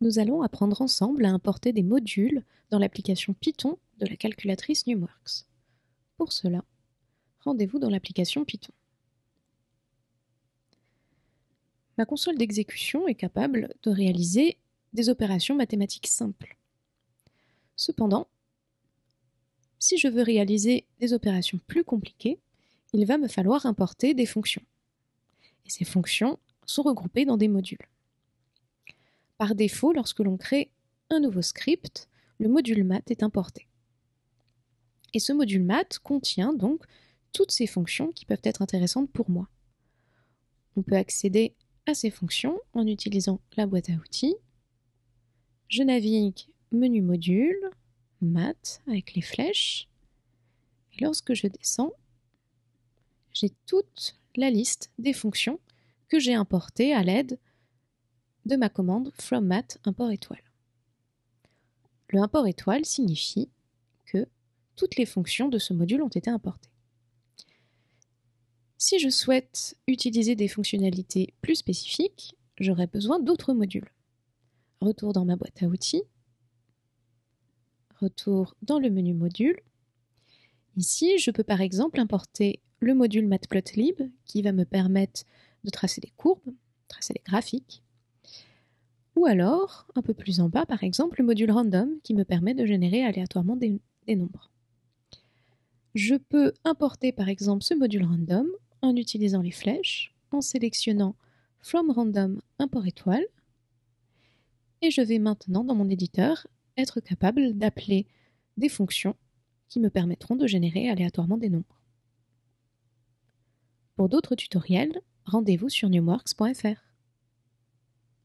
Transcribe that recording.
nous allons apprendre ensemble à importer des modules dans l'application Python de la calculatrice NumWorks. Pour cela, rendez-vous dans l'application Python. Ma console d'exécution est capable de réaliser des opérations mathématiques simples. Cependant, si je veux réaliser des opérations plus compliquées, il va me falloir importer des fonctions. Et ces fonctions sont regroupées dans des modules. Par défaut, lorsque l'on crée un nouveau script, le module math est importé. Et ce module math contient donc toutes ces fonctions qui peuvent être intéressantes pour moi. On peut accéder à ces fonctions en utilisant la boîte à outils. Je navigue menu module, math avec les flèches. Et lorsque je descends, j'ai toute la liste des fonctions que j'ai importées à l'aide de ma commande from mat import étoile. Le import étoile signifie que toutes les fonctions de ce module ont été importées. Si je souhaite utiliser des fonctionnalités plus spécifiques, j'aurai besoin d'autres modules. Retour dans ma boîte à outils, retour dans le menu module. Ici, je peux par exemple importer le module matplotlib qui va me permettre de tracer des courbes, tracer des graphiques, ou alors, un peu plus en bas, par exemple, le module random qui me permet de générer aléatoirement des, nombres. Je peux importer par exemple ce module random en utilisant les flèches, en sélectionnant From Random Import étoile. Et je vais maintenant dans mon éditeur être capable d'appeler des fonctions qui me permettront de générer aléatoirement des nombres. Pour d'autres tutoriels, rendez-vous sur numworks.fr.